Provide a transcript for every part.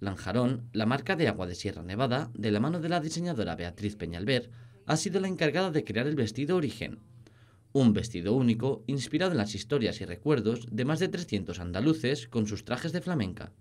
Lanjarón, la marca de agua de Sierra Nevada, de la mano de la diseñadora Beatriz Peñalver, ha sido la encargada de crear el vestido Origen, un vestido único inspirado en las historias y recuerdos de más de 300 andaluces con sus trajes de flamenca.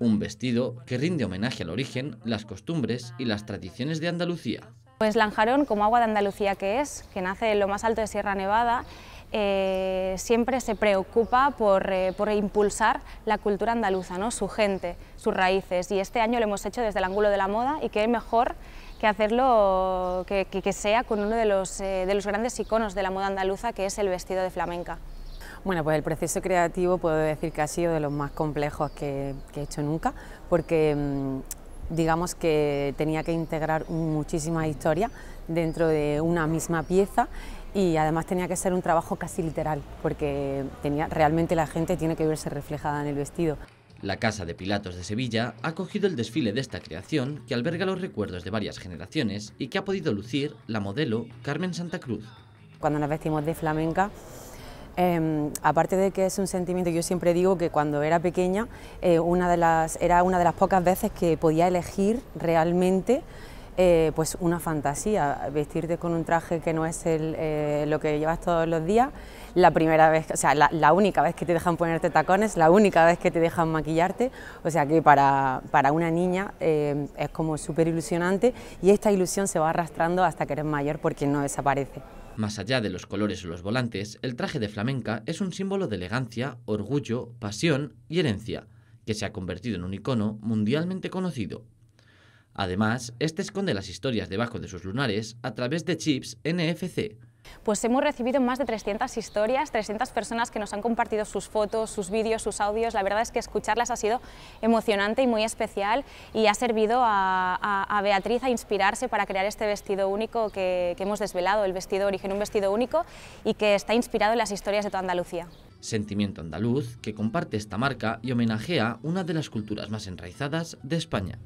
Un vestido que rinde homenaje al origen, las costumbres y las tradiciones de Andalucía. Pues Lanjarón, como agua de Andalucía que es, que nace en lo más alto de Sierra Nevada, eh, siempre se preocupa eh, por, impulsar la cultura andaluza, ¿no? su gente, sus raíces. Y este año lo hemos hecho desde el ángulo de la moda y qué mejor que hacerlo que, sea con uno eh, de los, grandes iconos de la moda andaluza, que es el vestido de flamenca. Bueno, pues el proceso creativo puedo decir que ha sido de los más complejos que, he hecho nunca, porque mm, digamos que tenía que integrar muchísima historia... dentro de una misma pieza y además tenía que ser un trabajo casi literal, porque tenía, realmente la gente tiene que verse reflejada en el vestido. La Casa de Pilatos de Sevilla ha cogido el desfile de esta creación que alberga los recuerdos de varias generaciones y que ha podido lucir la modelo Carmen Santa Cruz. Cuando nos vestimos de flamenca, em, aparte de que es un sentimiento, yo siempre digo que cuando era pequeña eh, una de las, era una de las pocas veces que podía elegir realmente eh, pues una fantasía, vestirte con un traje que no es el, eh, lo que llevas todos los días, la primera vez, o sea, la, única vez que te dejan ponerte tacones, la única vez que te dejan maquillarte, o sea que para, para una niña eh, es como súper ilusionante y esta ilusión se va arrastrando hasta que eres mayor porque no desaparece. Más allá de los colores o los volantes, el traje de flamenca es un símbolo de elegancia, orgullo, pasión y herencia, que se ha convertido en un icono mundialmente conocido. Además, este esconde las historias debajo de sus lunares a través de chips NFC, pues hemos recibido más de 300 historias, 300 personas que nos han compartido sus fotos, sus vídeos, sus audios. La verdad es que escucharlas ha sido emocionante y muy especial y ha servido a, Beatriz a inspirarse para crear este vestido único que, que hemos desvelado, el vestido origen, un vestido único y que está inspirado en las historias de toda Andalucía. Sentimiento andaluz que comparte esta marca y homenajea una de las culturas más enraizadas de España.